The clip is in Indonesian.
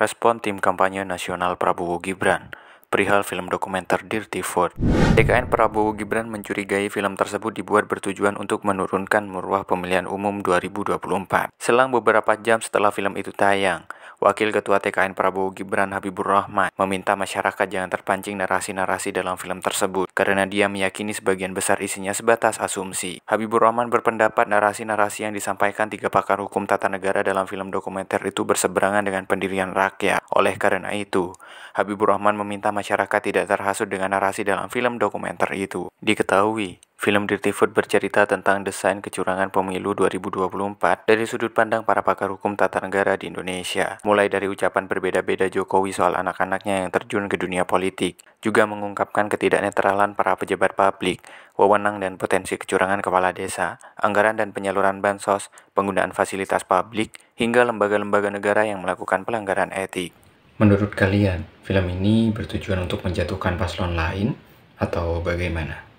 respon tim kampanye nasional Prabowo Gibran perihal film dokumenter Dirty Food. TKN Prabowo Gibran mencurigai film tersebut dibuat bertujuan untuk menurunkan murwah pemilihan umum 2024. Selang beberapa jam setelah film itu tayang, Wakil Ketua TKN Prabowo Gibran Habibur Rahman meminta masyarakat jangan terpancing narasi-narasi dalam film tersebut karena dia meyakini sebagian besar isinya sebatas asumsi. Habibur Rahman berpendapat narasi-narasi yang disampaikan tiga pakar hukum tata negara dalam film dokumenter itu berseberangan dengan pendirian rakyat. Oleh karena itu, Habibur Rahman meminta masyarakat tidak terhasut dengan narasi dalam film dokumenter itu. Diketahui, film Dirty Food bercerita tentang desain kecurangan pemilu 2024 dari sudut pandang para pakar hukum tata negara di Indonesia. Mulai dari ucapan berbeda-beda Jokowi soal anak-anaknya yang terjun ke dunia politik, juga mengungkapkan ketidaknetralan para pejabat publik, wewenang dan potensi kecurangan kepala desa, anggaran dan penyaluran bansos, penggunaan fasilitas publik, hingga lembaga-lembaga negara yang melakukan pelanggaran etik. Menurut kalian, film ini bertujuan untuk menjatuhkan paslon lain atau bagaimana?